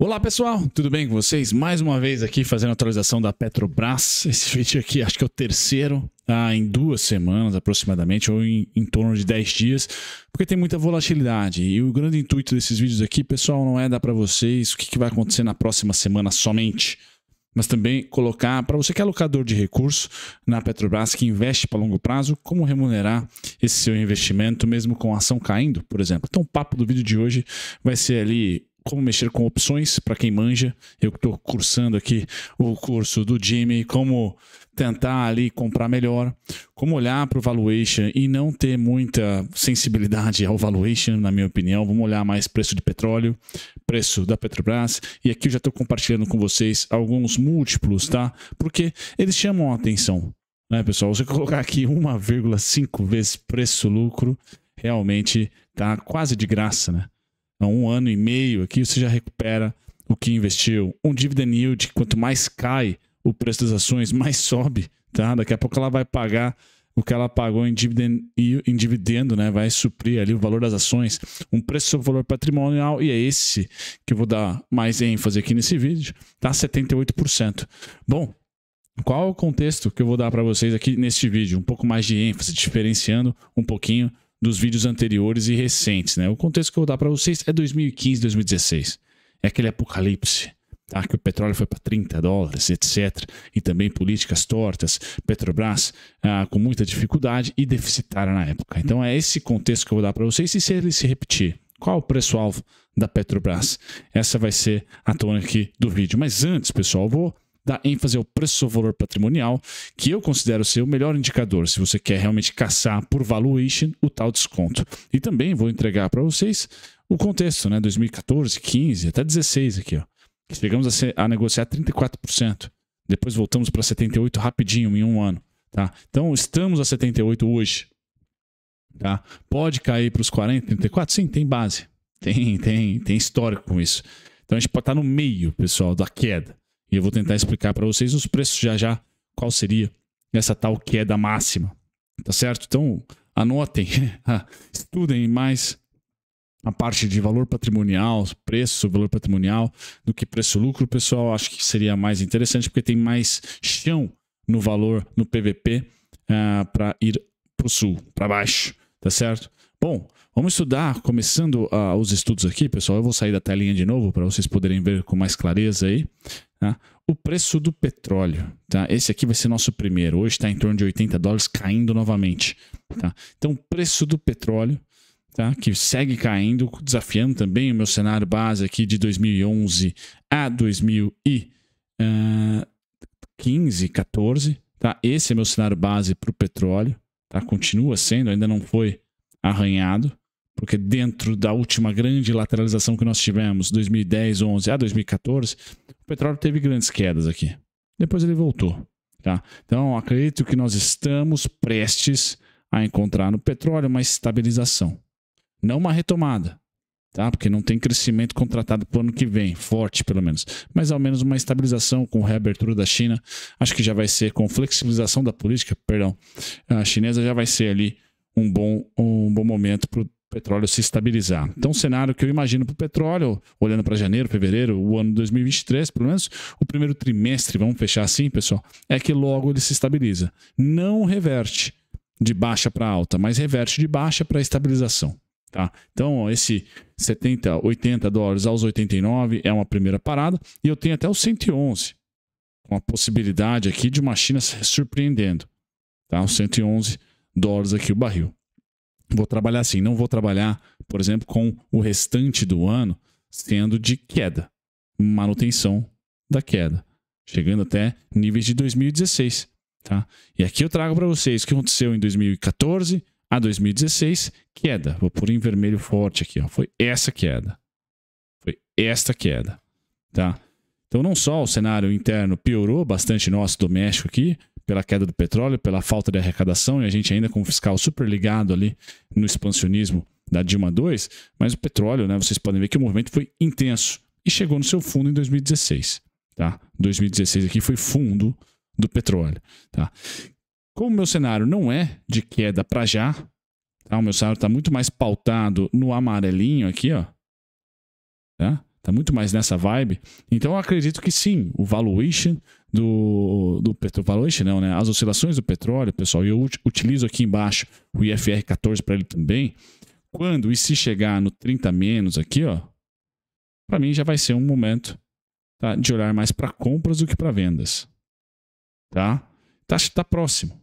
Olá pessoal, tudo bem com vocês? Mais uma vez aqui fazendo a atualização da Petrobras. Esse vídeo aqui acho que é o terceiro ah, em duas semanas aproximadamente, ou em, em torno de 10 dias, porque tem muita volatilidade. E o grande intuito desses vídeos aqui, pessoal, não é dar para vocês o que, que vai acontecer na próxima semana somente mas também colocar para você que é alocador de recursos na Petrobras, que investe para longo prazo, como remunerar esse seu investimento mesmo com a ação caindo, por exemplo. Então, o papo do vídeo de hoje vai ser ali como mexer com opções, para quem manja. Eu que estou cursando aqui o curso do Jimmy, como tentar ali comprar melhor, como olhar para o valuation e não ter muita sensibilidade ao valuation, na minha opinião. Vamos olhar mais preço de petróleo, preço da Petrobras. E aqui eu já estou compartilhando com vocês alguns múltiplos, tá? Porque eles chamam a atenção. Né, pessoal, você colocar aqui 1,5 vezes preço-lucro, realmente tá quase de graça, né? um ano e meio aqui, você já recupera o que investiu. Um dividend yield, quanto mais cai o preço das ações, mais sobe. Tá? Daqui a pouco ela vai pagar o que ela pagou em, dividend, em dividendo, né? Vai suprir ali o valor das ações, um preço sobre o valor patrimonial, e é esse que eu vou dar mais ênfase aqui nesse vídeo, tá? 78%. Bom, qual é o contexto que eu vou dar para vocês aqui neste vídeo? Um pouco mais de ênfase, diferenciando um pouquinho dos vídeos anteriores e recentes, né? O contexto que eu vou dar para vocês é 2015, 2016. É aquele apocalipse, tá? Que o petróleo foi para 30 dólares, etc. E também políticas tortas, Petrobras ah, com muita dificuldade e deficitária na época. Então é esse contexto que eu vou dar para vocês e se ele se repetir, qual o preço-alvo da Petrobras? Essa vai ser a tônica aqui do vídeo. Mas antes, pessoal, vou dá ênfase ao preço ou valor patrimonial, que eu considero ser o melhor indicador se você quer realmente caçar por valuation o tal desconto. E também vou entregar para vocês o contexto, né? 2014, 15, até 16 aqui, ó. Chegamos a, ser, a negociar 34%. Depois voltamos para 78 rapidinho em um ano, tá? Então estamos a 78 hoje. Tá? Pode cair para os 40, 34? Sim, tem base. Tem, tem, tem histórico com isso. Então a gente pode estar tá no meio, pessoal, da queda. E eu vou tentar explicar para vocês os preços já já, qual seria essa tal queda máxima. Tá certo? Então, anotem, ah, estudem mais a parte de valor patrimonial, preço, valor patrimonial, do que preço-lucro, pessoal, acho que seria mais interessante, porque tem mais chão no valor no PVP uh, ah, para ir para o sul, para baixo, tá certo? Bom, vamos estudar, começando uh, os estudos aqui, pessoal. Eu vou sair da telinha de novo para vocês poderem ver com mais clareza aí. Tá? O preço do petróleo, tá? Esse aqui vai ser nosso primeiro. Hoje está em torno de 80 dólares, caindo novamente. Tá? Então, preço do petróleo, tá? Que segue caindo, desafiando também o meu cenário base aqui de 2011 a 2015, 14, ah, tá? Esse é meu cenário base para o petróleo, tá? Continua sendo, ainda não foi arranhado, porque dentro da última grande lateralização que nós tivemos, 2010, 11 a 2014, o petróleo teve grandes quedas aqui. Depois ele voltou. Tá? Então, acredito que nós estamos prestes a encontrar no petróleo uma estabilização, não uma retomada, tá? porque não tem crescimento contratado para o ano que vem, forte pelo menos, mas ao menos uma estabilização com reabertura da China. Acho que já vai ser com flexibilização da política, perdão, a chinesa já vai ser ali um bom, um bom momento para o petróleo se estabilizar. Então, o cenário que eu imagino para o petróleo, olhando para janeiro, fevereiro, o ano 2023, pelo menos o primeiro trimestre, vamos fechar assim, pessoal, é que logo ele se estabiliza. Não reverte de baixa para alta, mas reverte de baixa para estabilização. Tá? Então, esse 70, 80 dólares aos 89 é uma primeira parada, e eu tenho até os 111, com a possibilidade aqui de uma China surpreendendo. Tá? Os 111 dólares aqui o barril. Vou trabalhar assim, não vou trabalhar, por exemplo, com o restante do ano sendo de queda, manutenção da queda, chegando até níveis de 2016, tá? E aqui eu trago para vocês o que aconteceu em 2014 a 2016, queda. Vou pôr em vermelho forte aqui, ó. Foi essa queda. Foi esta queda, tá? Então, não só o cenário interno piorou bastante nosso doméstico aqui, pela queda do petróleo, pela falta de arrecadação, e a gente ainda com o fiscal super ligado ali no expansionismo da Dilma II, mas o petróleo, né, vocês podem ver que o movimento foi intenso e chegou no seu fundo em 2016. Tá? 2016 aqui foi fundo do petróleo. Tá? Como o meu cenário não é de queda para já, tá? o meu cenário está muito mais pautado no amarelinho aqui, ó, tá? Tá muito mais nessa vibe. Então eu acredito que sim, o valuation do, do petróleo, valuation não, né? As oscilações do petróleo, pessoal, e eu utilizo aqui embaixo o IFR 14 para ele também. Quando e se chegar no 30 menos aqui, ó, para mim já vai ser um momento tá, de olhar mais para compras do que para vendas. Tá? Tá, tá próximo.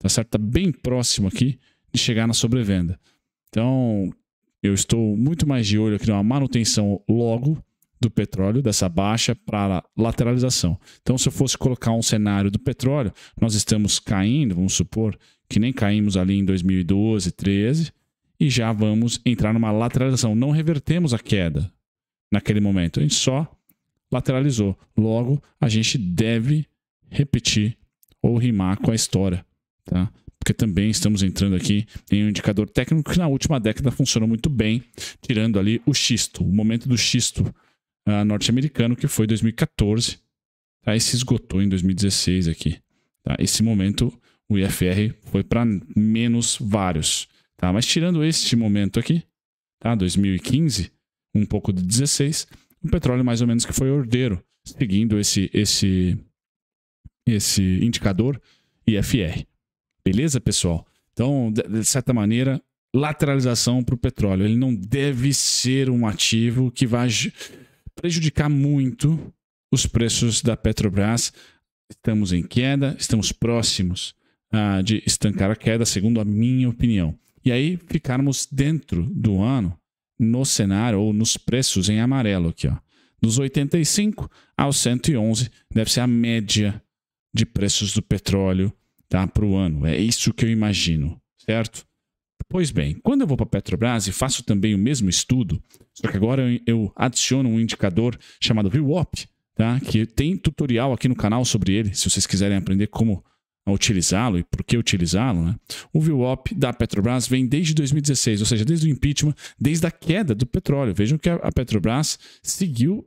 Tá certo? Tá bem próximo aqui de chegar na sobrevenda. Então, eu estou muito mais de olho aqui numa manutenção logo do petróleo, dessa baixa para lateralização. Então, se eu fosse colocar um cenário do petróleo, nós estamos caindo, vamos supor que nem caímos ali em 2012, 13, e já vamos entrar numa lateralização. Não revertemos a queda naquele momento, a gente só lateralizou. Logo, a gente deve repetir ou rimar com a história, tá? porque também estamos entrando aqui em um indicador técnico que na última década funcionou muito bem, tirando ali o xisto, o momento do xisto uh, norte-americano, que foi 2014, tá? e se esgotou em 2016 aqui. Tá? Esse momento, o IFR foi para menos vários. Tá? Mas tirando este momento aqui, tá? 2015, um pouco de 16, o petróleo mais ou menos que foi ordeiro, seguindo esse, esse, esse indicador IFR. Beleza, pessoal? Então, de certa maneira, lateralização para o petróleo. Ele não deve ser um ativo que vai prejudicar muito os preços da Petrobras. Estamos em queda, estamos próximos ah, de estancar a queda, segundo a minha opinião. E aí ficarmos dentro do ano no cenário ou nos preços em amarelo aqui, ó. Dos 85 aos 111 deve ser a média de preços do petróleo tá, para o ano. É isso que eu imagino, certo? Pois bem, quando eu vou para a Petrobras e faço também o mesmo estudo, só que agora eu adiciono um indicador chamado VWAP, tá? que tem tutorial aqui no canal sobre ele, se vocês quiserem aprender como utilizá-lo e por que utilizá-lo. Né? O VWAP da Petrobras vem desde 2016, ou seja, desde o impeachment, desde a queda do petróleo. Vejam que a Petrobras seguiu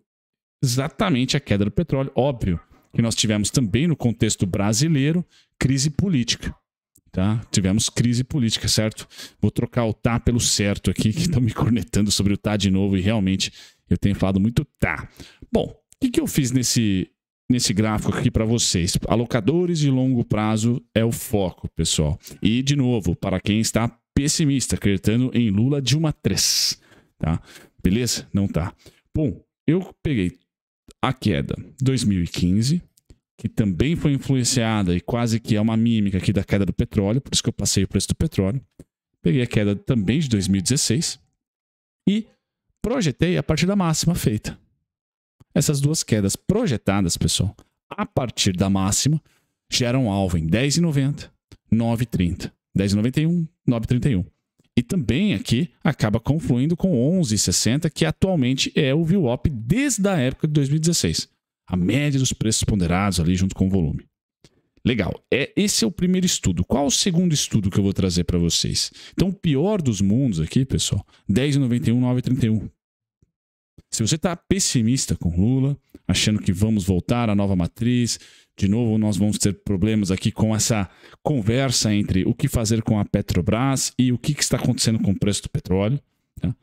exatamente a queda do petróleo, óbvio que nós tivemos também no contexto brasileiro, crise política. Tá? Tivemos crise política, certo? Vou trocar o tá pelo certo aqui, que estão tá me cornetando sobre o tá de novo e realmente eu tenho falado muito tá. Bom, o que, que eu fiz nesse, nesse gráfico aqui para vocês? Alocadores de longo prazo é o foco, pessoal. E, de novo, para quem está pessimista, acreditando em Lula de uma 3, tá? Beleza? Não tá. Bom, eu peguei a queda. 2015, que também foi influenciada e quase que é uma mímica aqui da queda do petróleo, por isso que eu passei o preço do petróleo. Peguei a queda também de 2016 e projetei a partir da máxima feita. Essas duas quedas projetadas, pessoal, a partir da máxima, geram alvo em 10,90, 9,30, 10,91, 9,31 e também aqui acaba confluindo com 11,60, que atualmente é o VWAP desde a época de 2016. A média dos preços ponderados ali junto com o volume. Legal, é, esse é o primeiro estudo. Qual o segundo estudo que eu vou trazer para vocês? Então, o pior dos mundos aqui, pessoal, 10,91, 9,31. Se você está pessimista com Lula, achando que vamos voltar à nova matriz, de novo nós vamos ter problemas aqui com essa conversa entre o que fazer com a Petrobras e o que, que está acontecendo com o preço do petróleo, tá?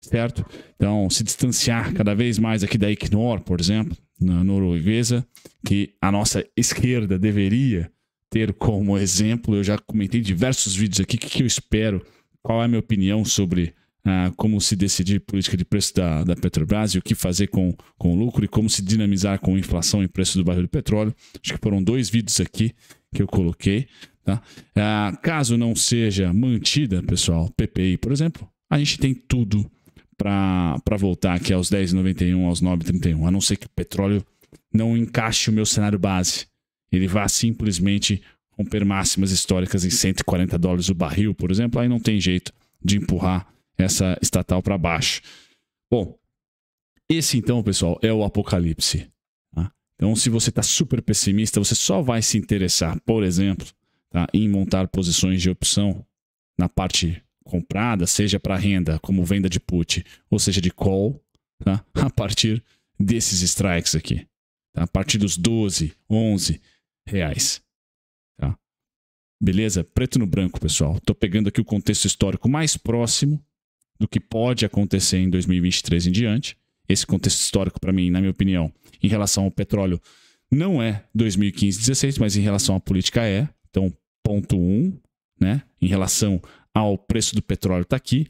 certo? Então, se distanciar cada vez mais aqui da Equinor, por exemplo, na norueguesa, que a nossa esquerda deveria ter como exemplo. Eu já comentei diversos vídeos aqui, o que, que eu espero, qual é a minha opinião sobre ah, como se decidir política de preço da, da Petrobras e o que fazer com, com o lucro e como se dinamizar com inflação e preço do barril de petróleo. Acho que foram dois vídeos aqui que eu coloquei. Tá? Ah, caso não seja mantida, pessoal, PPI, por exemplo, a gente tem tudo para voltar aqui aos 10,91, aos 9,31, a não ser que o petróleo não encaixe o meu cenário base. Ele vá simplesmente romper máximas históricas em 140 dólares o barril, por exemplo, aí não tem jeito de empurrar essa estatal para baixo. Bom, esse então, pessoal, é o apocalipse. Tá? Então, se você está super pessimista, você só vai se interessar, por exemplo, tá? em montar posições de opção na parte comprada, seja para renda, como venda de put, ou seja de call, tá? a partir desses strikes aqui. Tá? A partir dos 12, 11 reais. Tá? Beleza? Preto no branco, pessoal. Estou pegando aqui o contexto histórico mais próximo do que pode acontecer em 2023 em diante. Esse contexto histórico, para mim, na minha opinião, em relação ao petróleo, não é 2015-16, mas em relação à política é. Então, ponto 1, um, né? Em relação ao preço do petróleo está aqui.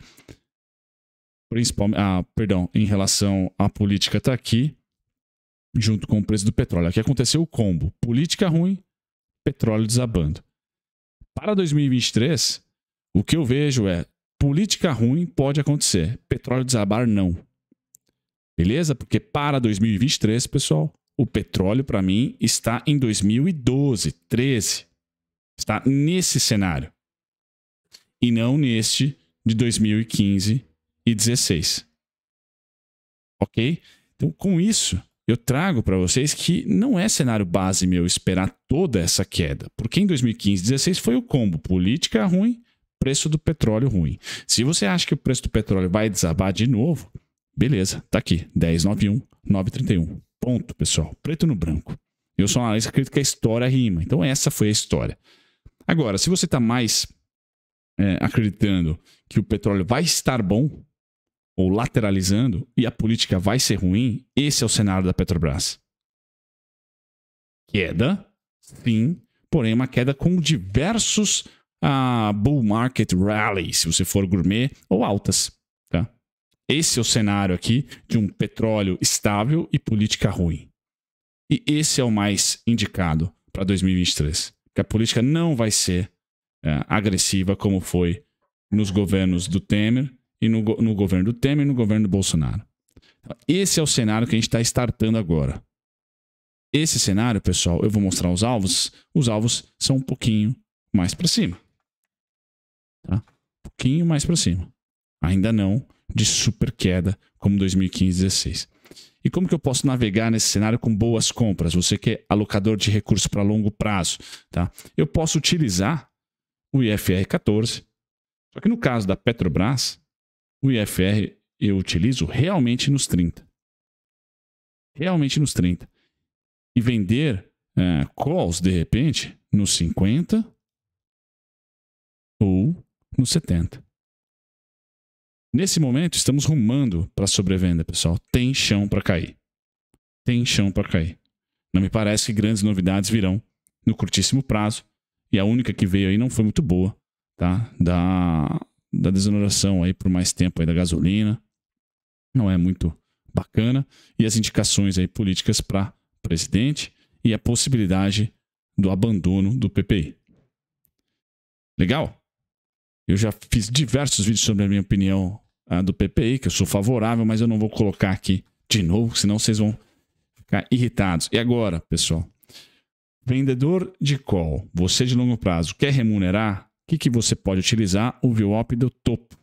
Principalmente, ah, perdão, em relação à política está aqui, junto com o preço do petróleo. Aqui aconteceu o combo: política ruim, petróleo desabando. Para 2023, o que eu vejo é política ruim pode acontecer, petróleo desabar não. Beleza? Porque para 2023, pessoal, o petróleo para mim está em 2012, 13. Está nesse cenário. E não neste de 2015 e 16. OK? Então, com isso, eu trago para vocês que não é cenário base meu esperar toda essa queda, porque em 2015 16 foi o combo política ruim, preço do petróleo ruim. Se você acha que o preço do petróleo vai desabar de novo, beleza, tá aqui, 1091, 931. Ponto, pessoal, preto no branco. Eu sou um analista que acredito que a história rima, então essa foi a história. Agora, se você está mais é, acreditando que o petróleo vai estar bom, ou lateralizando, e a política vai ser ruim, esse é o cenário da Petrobras. Queda, sim, porém uma queda com diversos a bull market rally, se você for gourmet, ou altas. Tá? Esse é o cenário aqui de um petróleo estável e política ruim. E esse é o mais indicado para 2023. Que a política não vai ser é, agressiva como foi nos governos do Temer e no, no governo do Temer e no governo do Bolsonaro. Esse é o cenário que a gente está startando agora. Esse cenário, pessoal, eu vou mostrar os alvos. Os alvos são um pouquinho mais para cima. Tá? Um pouquinho mais para cima. Ainda não de super queda como 2015 16. E como que eu posso navegar nesse cenário com boas compras? Você que é alocador de recursos para longo prazo, tá? Eu posso utilizar o IFR 14. Só que no caso da Petrobras, o IFR eu utilizo realmente nos 30. Realmente nos 30. E vender eh, calls, de repente, nos 50 ou nos 70. Nesse momento, estamos rumando para a sobrevenda, pessoal. Tem chão para cair. Tem chão para cair. Não me parece que grandes novidades virão no curtíssimo prazo. E a única que veio aí não foi muito boa, tá? Da, da desoneração aí por mais tempo aí da gasolina. Não é muito bacana. E as indicações aí políticas para presidente e a possibilidade do abandono do PPI. Legal? Eu já fiz diversos vídeos sobre a minha opinião a, ah, do PPI, que eu sou favorável, mas eu não vou colocar aqui de novo, senão vocês vão ficar irritados. E agora, pessoal? Vendedor de call, você de longo prazo, quer remunerar? O que, que você pode utilizar? O VWAP do topo.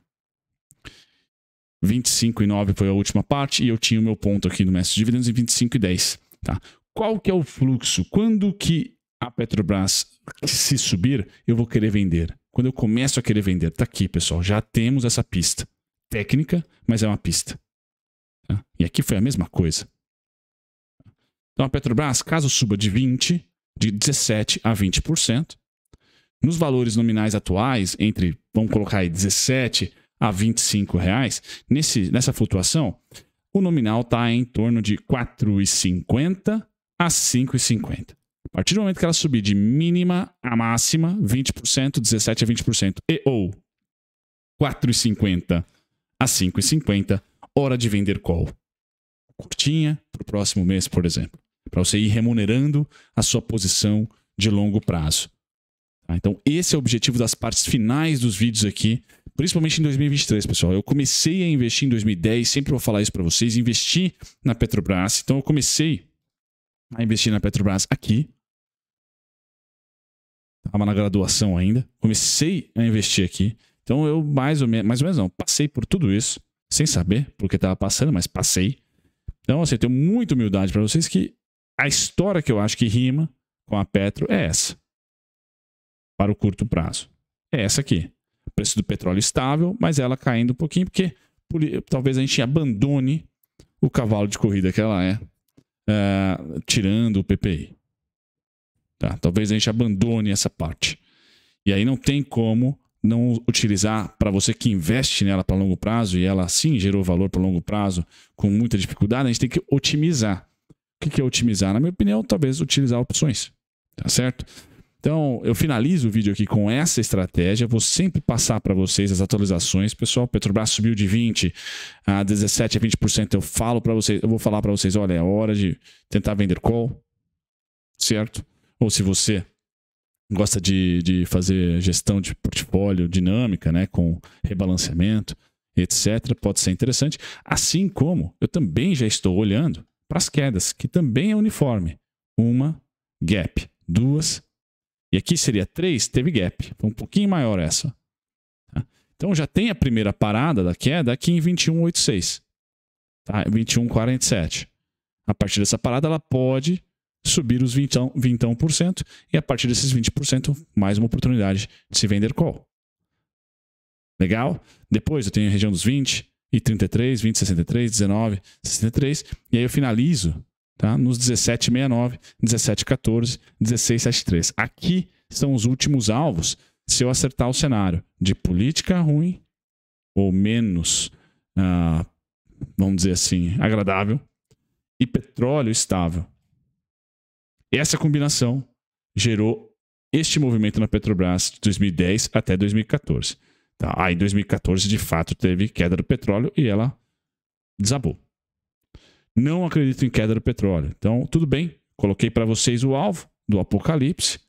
25 e 9 foi a última parte e eu tinha o meu ponto aqui no mestre de dividendos em 25 e 10. Tá? Qual que é o fluxo? Quando que a Petrobras se subir, eu vou querer vender. Quando eu começo a querer vender, tá aqui, pessoal, já temos essa pista. Técnica, mas é uma pista. Tá? E aqui foi a mesma coisa. Então a Petrobras, caso suba de 20, de 17 a 20%, nos valores nominais atuais, entre, vamos colocar aí, 17 a 25 reais, nesse, nessa flutuação, o nominal está em torno de 4,50 a 5,50. A partir do momento que ela subir de mínima a máxima, 20%, 17% a 20%, e ou 4,50 a 5,50, hora de vender call. Curtinha para o próximo mês, por exemplo. Para você ir remunerando a sua posição de longo prazo. Tá? Então, esse é o objetivo das partes finais dos vídeos aqui, principalmente em 2023, pessoal. Eu comecei a investir em 2010, sempre vou falar isso para vocês, investi na Petrobras. Então, eu comecei a investir na Petrobras aqui, estava na graduação ainda, comecei a investir aqui. Então eu mais ou menos, mais ou menos não, passei por tudo isso, sem saber porque estava passando, mas passei. Então, assim, eu tenho muita humildade para vocês que a história que eu acho que rima com a Petro é essa. Para o curto prazo. É essa aqui. O preço do petróleo estável, mas ela caindo um pouquinho, porque por, talvez a gente abandone o cavalo de corrida que ela é, uh, tirando o PPI. Tá? Talvez a gente abandone essa parte. E aí não tem como não utilizar para você que investe nela para longo prazo e ela sim gerou valor para longo prazo com muita dificuldade, a gente tem que otimizar. O que é otimizar? Na minha opinião, talvez utilizar opções. Tá certo? Então, eu finalizo o vídeo aqui com essa estratégia. Vou sempre passar para vocês as atualizações. Pessoal, Petrobras subiu de 20 a 17 a 20%. Eu falo para vocês, eu vou falar para vocês, olha, é hora de tentar vender call, certo? ou se você gosta de, de fazer gestão de portfólio dinâmica, né, com rebalanceamento, etc., pode ser interessante. Assim como eu também já estou olhando para as quedas, que também é uniforme. Uma gap, duas, e aqui seria três, teve gap. Foi um pouquinho maior essa. Tá? Então já tem a primeira parada da queda aqui em 21,86. Tá? 21,47. A partir dessa parada, ela pode subir os 20%, 21% e a partir desses 20%, mais uma oportunidade de se vender call. Legal? Depois eu tenho a região dos 20 e 33, 20, 63, 19, 63, e aí eu finalizo tá? nos 17,69, 17,14, 16,73. Aqui são os últimos alvos se eu acertar o cenário de política ruim ou menos, ah, vamos dizer assim, agradável e petróleo estável essa combinação gerou este movimento na Petrobras de 2010 até 2014. Tá? Aí ah, em 2014, de fato, teve queda do petróleo e ela desabou. Não acredito em queda do petróleo. Então, tudo bem, coloquei para vocês o alvo do apocalipse,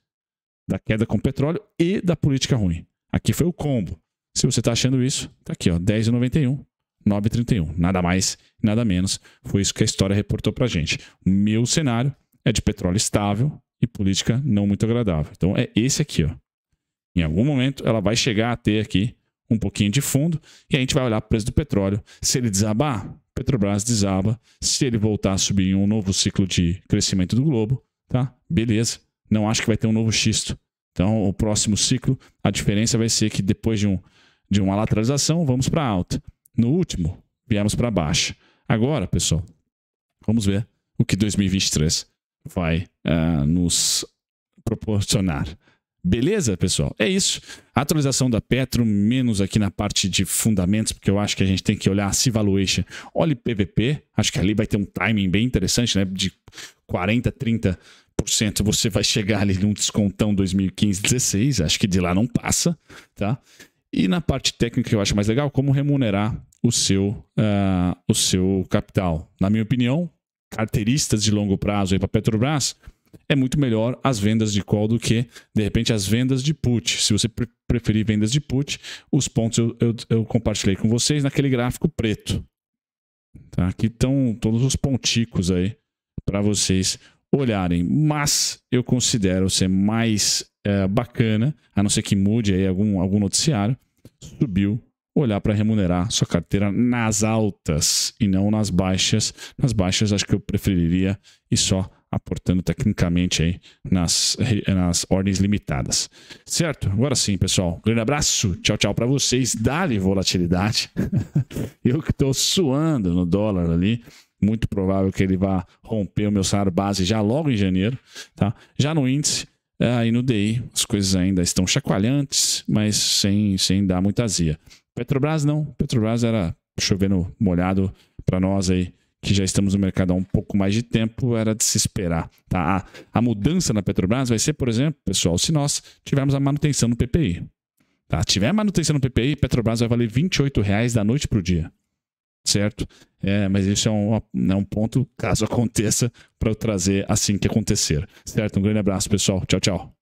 da queda com petróleo e da política ruim. Aqui foi o combo. Se você está achando isso, tá aqui, ó, 10,91, 9,31. Nada mais, nada menos. Foi isso que a história reportou para gente. O meu cenário é de petróleo estável e política não muito agradável. Então é esse aqui, ó. Em algum momento ela vai chegar a ter aqui um pouquinho de fundo e a gente vai olhar o preço do petróleo. Se ele desabar, Petrobras desaba. Se ele voltar a subir em um novo ciclo de crescimento do globo, tá? Beleza. Não acho que vai ter um novo xisto. Então, o próximo ciclo, a diferença vai ser que depois de, um, de uma lateralização, vamos para alta. No último, viemos para baixa. Agora, pessoal, vamos ver o que 2023 vai uh, nos proporcionar. Beleza, pessoal? É isso. atualização da Petro, menos aqui na parte de fundamentos, porque eu acho que a gente tem que olhar se valuation. Olhe PVP, acho que ali vai ter um timing bem interessante, né? De 40, 30%, você vai chegar ali num descontão 2015, 16, acho que de lá não passa, tá? E na parte técnica que eu acho mais legal, como remunerar o seu, uh, o seu capital. Na minha opinião, carteiristas de longo prazo para a Petrobras, é muito melhor as vendas de call do que, de repente, as vendas de put. Se você pre preferir vendas de put, os pontos eu, eu, eu, compartilhei com vocês naquele gráfico preto. Tá? Aqui estão todos os ponticos aí para vocês olharem. Mas eu considero ser mais é, bacana, a não ser que mude aí algum, algum noticiário, subiu olhar para remunerar sua carteira nas altas e não nas baixas. Nas baixas, acho que eu preferiria e só aportando tecnicamente aí nas, nas ordens limitadas. Certo? Agora sim, pessoal. Grande abraço. Tchau, tchau para vocês. Dá-lhe volatilidade. eu que estou suando no dólar ali. Muito provável que ele vá romper o meu salário base já logo em janeiro. Tá? Já no índice é, aí no DI, as coisas ainda estão chacoalhantes, mas sem, sem dar muita azia. Petrobras não. Petrobras era chovendo molhado para nós aí, que já estamos no mercado há um pouco mais de tempo, era de se esperar. Tá? A, a mudança na Petrobras vai ser, por exemplo, pessoal, se nós tivermos a manutenção no PPI. Tá? Tiver manutenção no PPI, Petrobras vai valer R$ reais da noite para o dia. Certo? É, mas isso é um, é um ponto, caso aconteça, para eu trazer assim que acontecer. Certo? Um grande abraço, pessoal. Tchau, tchau.